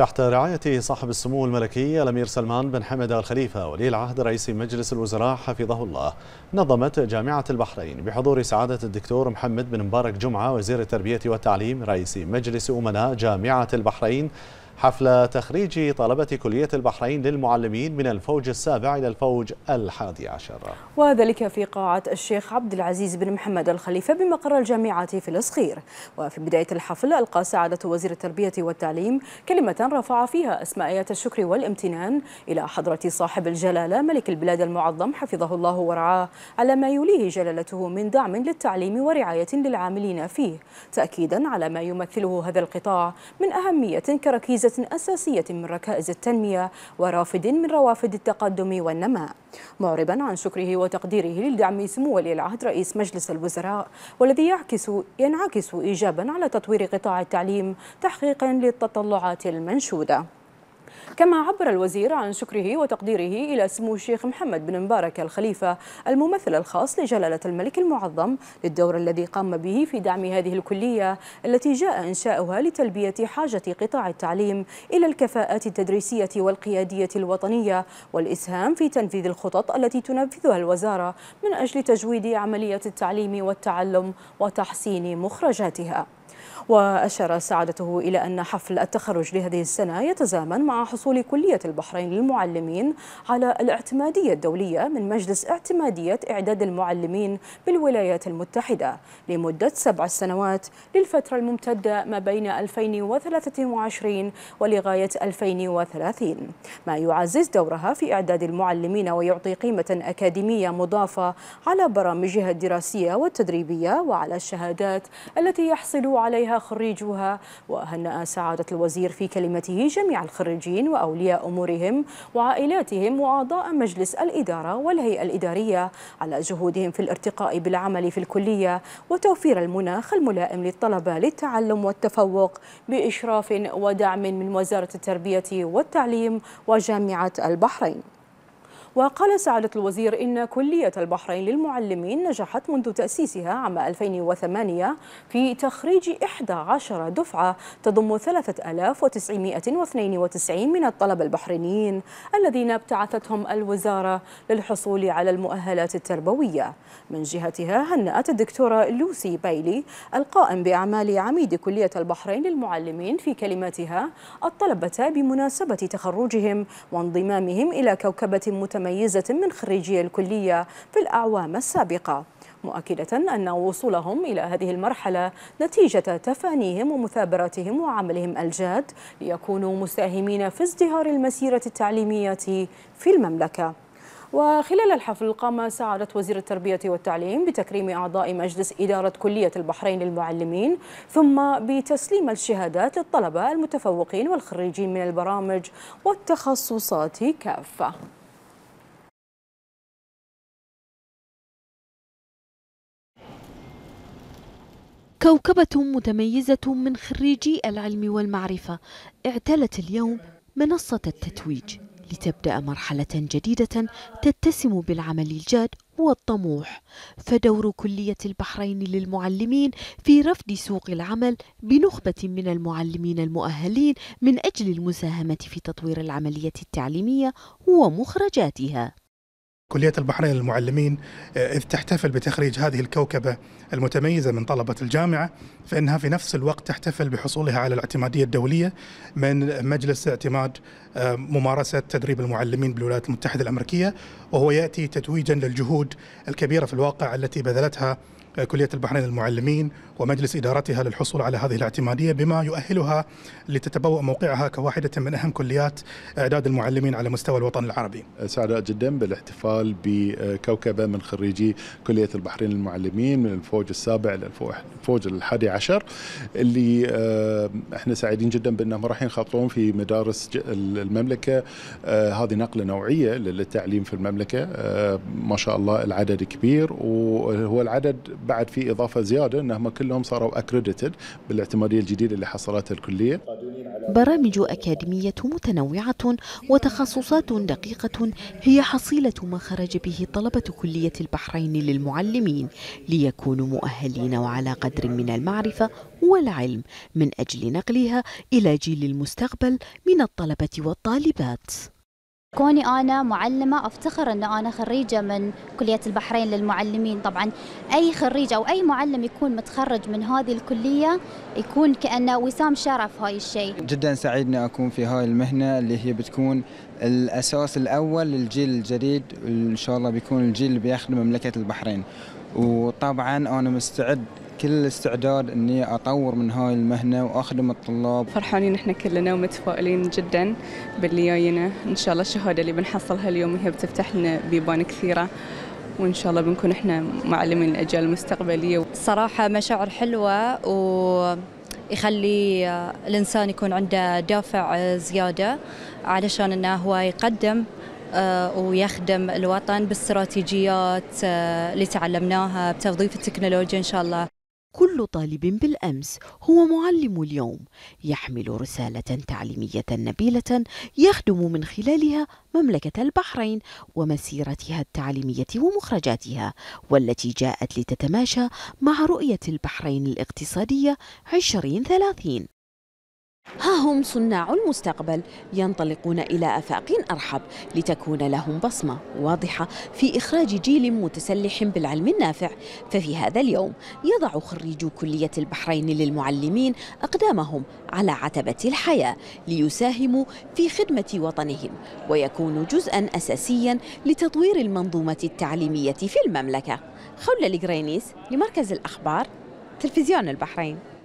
تحت رعاية صاحب السمو الملكي الأمير سلمان بن حمد الخليفة ولي العهد رئيس مجلس الوزراء حفظه الله نظمت جامعة البحرين بحضور سعادة الدكتور محمد بن مبارك جمعة وزير التربية والتعليم رئيس مجلس أمناء جامعة البحرين حفل تخريج طلبة كلية البحرين للمعلمين من الفوج السابع إلى الفوج الحادي عشر وذلك في قاعة الشيخ عبد العزيز بن محمد الخليفة بمقر الجامعة في الأسخير وفي بداية الحفل ألقى سعادة وزير التربية والتعليم كلمة رفع فيها أسماء آيات الشكر والامتنان إلى حضرة صاحب الجلالة ملك البلاد المعظم حفظه الله ورعاه على ما يوليه جلالته من دعم للتعليم ورعاية للعاملين فيه تأكيدا على ما يمثله هذا القطاع من أهمية كركيزة أساسية من ركائز التنمية ورافد من روافد التقدم والنماء معربا عن شكره وتقديره للدعم سمو ولي العهد رئيس مجلس الوزراء والذي يعكس ينعكس إيجابا على تطوير قطاع التعليم تحقيقا للتطلعات المنشوده كما عبر الوزير عن شكره وتقديره إلى سمو الشيخ محمد بن مبارك الخليفة الممثل الخاص لجلالة الملك المعظم للدور الذي قام به في دعم هذه الكلية التي جاء إنشاؤها لتلبية حاجة قطاع التعليم إلى الكفاءات التدريسية والقيادية الوطنية والإسهام في تنفيذ الخطط التي تنفذها الوزارة من أجل تجويد عملية التعليم والتعلم وتحسين مخرجاتها وأشار سعادته إلى أن حفل التخرج لهذه السنة يتزامن مع حصول كلية البحرين للمعلمين على الاعتمادية الدولية من مجلس اعتمادية إعداد المعلمين بالولايات المتحدة لمدة سبع سنوات للفترة الممتدة ما بين 2023 ولغاية 2030 ما يعزز دورها في إعداد المعلمين ويعطي قيمة أكاديمية مضافة على برامجها الدراسية والتدريبية وعلى الشهادات التي يحصل عليها خريجوها وهنأ سعادة الوزير في كلمته جميع الخريجين وأولياء أمورهم وعائلاتهم وأعضاء مجلس الإدارة والهيئة الإدارية على جهودهم في الارتقاء بالعمل في الكلية وتوفير المناخ الملائم للطلبة للتعلم والتفوق بإشراف ودعم من وزارة التربية والتعليم وجامعة البحرين وقال سعادة الوزير إن كلية البحرين للمعلمين نجحت منذ تأسيسها عام 2008 في تخريج 11 دفعة تضم 3992 من الطلبة البحرينيين الذين ابتعثتهم الوزارة للحصول على المؤهلات التربوية من جهتها هنأت الدكتورة لوسي بايلي القائم بأعمال عميد كلية البحرين للمعلمين في كلماتها الطلبة بمناسبة تخرجهم وانضمامهم إلى كوكبة متميزة متميزة من خريجي الكلية في الأعوام السابقة مؤكدة أن وصولهم إلى هذه المرحلة نتيجة تفانيهم ومثابرتهم وعملهم الجاد ليكونوا مساهمين في ازدهار المسيرة التعليمية في المملكة وخلال الحفل قام سعادة وزير التربية والتعليم بتكريم أعضاء مجلس إدارة كلية البحرين للمعلمين ثم بتسليم الشهادات للطلبة المتفوقين والخريجين من البرامج والتخصصات كافة كوكبة متميزة من خريجي العلم والمعرفة اعتلت اليوم منصة التتويج لتبدأ مرحلة جديدة تتسم بالعمل الجاد والطموح فدور كلية البحرين للمعلمين في رفد سوق العمل بنخبة من المعلمين المؤهلين من أجل المساهمة في تطوير العملية التعليمية ومخرجاتها كلية البحرين للمعلمين آه، إذ تحتفل بتخريج هذه الكوكبة المتميزة من طلبة الجامعة فإنها في نفس الوقت تحتفل بحصولها على الاعتمادية الدولية من مجلس اعتماد آه، ممارسة تدريب المعلمين بالولايات المتحدة الأمريكية وهو يأتي تتويجا للجهود الكبيرة في الواقع التي بذلتها آه، كلية البحرين للمعلمين ومجلس إدارتها للحصول على هذه الاعتمادية بما يؤهلها لتتبوأ موقعها كواحدة من أهم كليات إعداد المعلمين على مستوى الوطن العربي سعداء جدا بالاحتفال بكوكبة من خريجي كلية البحرين للمعلمين من الفوج السابع للفوج الحادي عشر اللي آه، احنا سعيدين جدا بأنهم راح ينخطون في مدارس المملكة آه، هذه نقلة نوعية للتعليم في المملكة آه، ما شاء الله العدد كبير وهو العدد بعد في إضافة زيادة أنهم كل كلهم صاروا اكريديتد بالاعتماديه الجديده اللي حصلتها الكليه برامج اكاديميه متنوعه وتخصصات دقيقه هي حصيله ما خرج به طلبه كليه البحرين للمعلمين ليكونوا مؤهلين وعلى قدر من المعرفه والعلم من اجل نقلها الى جيل المستقبل من الطلبه والطالبات كوني أنا معلمة أفتخر أن أنا خريجة من كلية البحرين للمعلمين طبعا أي خريج أو أي معلم يكون متخرج من هذه الكلية يكون كأنه وسام شرف هاي الشيء جدا سعيد أن أكون في هاي المهنة اللي هي بتكون الأساس الأول للجيل الجديد إن شاء الله بيكون الجيل اللي بيخدم مملكة البحرين وطبعا أنا مستعد كل استعداد اني اطور من هاي المهنه واخدم الطلاب فرحانين احنا كلنا ومتفائلين جدا باللي جاينا ان شاء الله الشهاده اللي بنحصلها اليوم هي بتفتح لنا بيبان كثيره وان شاء الله بنكون احنا معلمين الاجيال المستقبليه صراحه مشاعر حلوه و يخلي الإنسان يكون عنده دافع زيادة علشان أنه هو يقدم آه، ويخدم الوطن باستراتيجيات آه، اللي تعلمناها بتوظيف التكنولوجيا إن شاء الله كل طالب بالامس هو معلم اليوم يحمل رساله تعليميه نبيله يخدم من خلالها مملكه البحرين ومسيرتها التعليميه ومخرجاتها والتي جاءت لتتماشى مع رؤيه البحرين الاقتصاديه 2030 ها هم صناع المستقبل ينطلقون إلى آفاق أرحب لتكون لهم بصمة واضحة في إخراج جيل متسلح بالعلم النافع ففي هذا اليوم يضع خريجو كلية البحرين للمعلمين أقدامهم على عتبة الحياة ليساهموا في خدمة وطنهم ويكونوا جزءا أساسيا لتطوير المنظومة التعليمية في المملكة خولة الجرينيس لمركز الأخبار تلفزيون البحرين